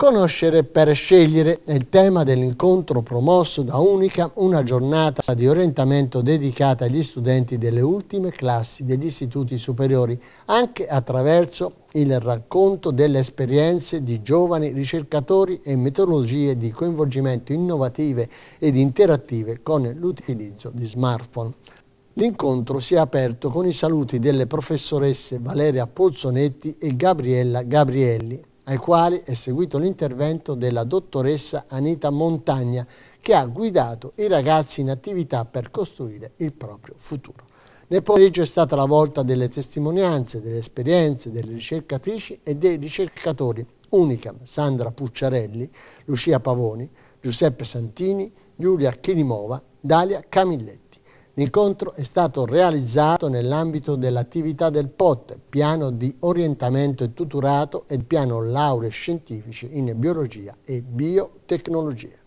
Conoscere per scegliere è il tema dell'incontro promosso da Unica, una giornata di orientamento dedicata agli studenti delle ultime classi degli istituti superiori, anche attraverso il racconto delle esperienze di giovani ricercatori e metodologie di coinvolgimento innovative ed interattive con l'utilizzo di smartphone. L'incontro si è aperto con i saluti delle professoresse Valeria Pozzonetti e Gabriella Gabrielli, ai quali è seguito l'intervento della dottoressa Anita Montagna che ha guidato i ragazzi in attività per costruire il proprio futuro. Nel pomeriggio è stata la volta delle testimonianze, delle esperienze, delle ricercatrici e dei ricercatori Unicam, Sandra Pucciarelli, Lucia Pavoni, Giuseppe Santini, Giulia Chirimova, Dalia Camilletti. L'incontro è stato realizzato nell'ambito dell'attività del POT, piano di orientamento e tuturato e piano lauree scientifici in biologia e biotecnologia.